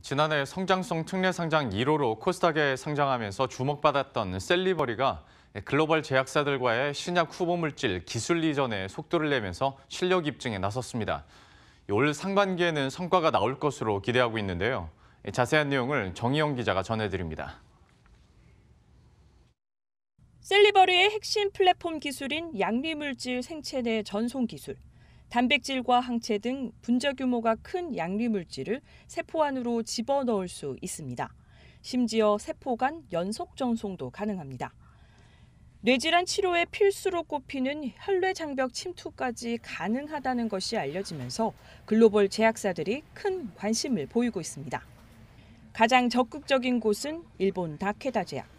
지난해 성장성 특례 상장 1호로 코스닥에 상장하면서 주목받았던 셀리버리가 글로벌 제약사들과의 신약 후보 물질 기술 이전에 속도를 내면서 실력 입증에 나섰습니다. 올 상반기에는 성과가 나올 것으로 기대하고 있는데요. 자세한 내용을 정희영 기자가 전해드립니다. 셀리버리의 핵심 플랫폼 기술인 양리물질 생체내 전송 기술. 단백질과 항체 등 분자 규모가 큰 양리 물질을 세포 안으로 집어넣을 수 있습니다. 심지어 세포 간 연속 전송도 가능합니다. 뇌질환 치료에 필수로 꼽히는 혈뇌 장벽 침투까지 가능하다는 것이 알려지면서 글로벌 제약사들이 큰 관심을 보이고 있습니다. 가장 적극적인 곳은 일본 다케다 제약.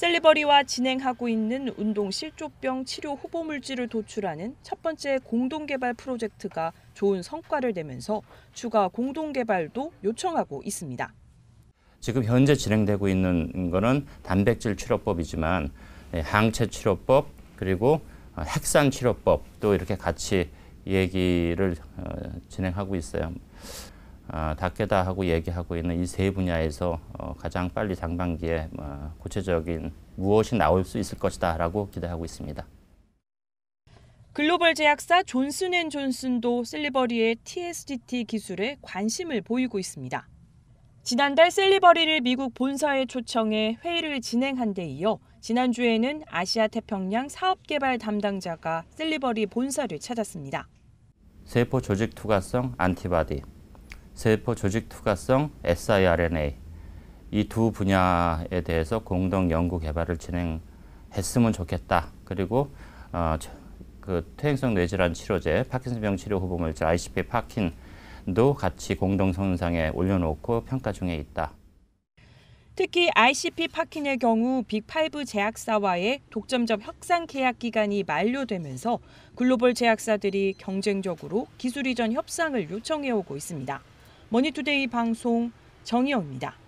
셀리버리와 진행하고 있는 운동 실조병 치료 후보 물질을 도출하는 첫 번째 공동개발 프로젝트가 좋은 성과를 내면서 추가 공동개발도 요청하고 있습니다. 지금 현재 진행되고 있는 거는 단백질 치료법이지만 예, 항체 치료법 그리고 어, 핵산 치료법도 이렇게 같이 얘기를 어, 진행하고 있어요. 닷개다 아, 하고 얘기하고 있는 이 세 분야에서 어, 가장 빨리 상반기에 어, 구체적인 무엇이 나올 수 있을 것이다라고 기대하고 있습니다. 글로벌 제약사 존슨앤존슨도 셀리버리의 TSDT 기술에 관심을 보이고 있습니다. 지난달 셀리버리를 미국 본사에 초청해 회의를 진행한 데 이어 지난주에는 아시아 태평양 사업개발 담당자가 셀리버리 본사를 찾았습니다. 세포 조직 투과성 안티바디, 세포 조직 투과성 siRNA 이 두 분야에 대해서 공동 연구 개발을 진행했으면 좋겠다. 그리고 어, 그 퇴행성 뇌질환 치료제 파킨슨병 치료 후보물질 ICP 파킨도 같이 공동 선상에 올려놓고 평가 중에 있다. 특히 ICP 파킨의 경우 빅5 제약사와의 독점적 협상 계약 기간이 만료되면서 글로벌 제약사들이 경쟁적으로 기술 이전 협상을 요청해 오고 있습니다. 머니투데이 방송 정희호입니다